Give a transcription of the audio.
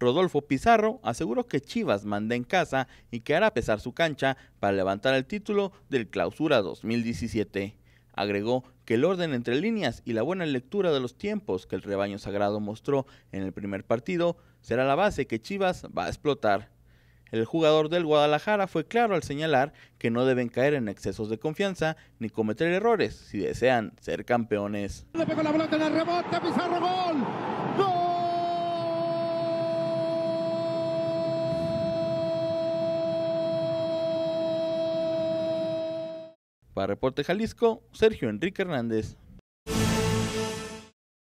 Rodolfo Pizarro aseguró que Chivas manda en casa y que hará pesar su cancha para levantar el título del Clausura 2017. Agregó que el orden entre líneas y la buena lectura de los tiempos que el rebaño sagrado mostró en el primer partido será la base que Chivas va a explotar. El jugador del Guadalajara fue claro al señalar que no deben caer en excesos de confianza ni cometer errores si desean ser campeones. Para Reporte Jalisco, Sergio Enrique Hernández.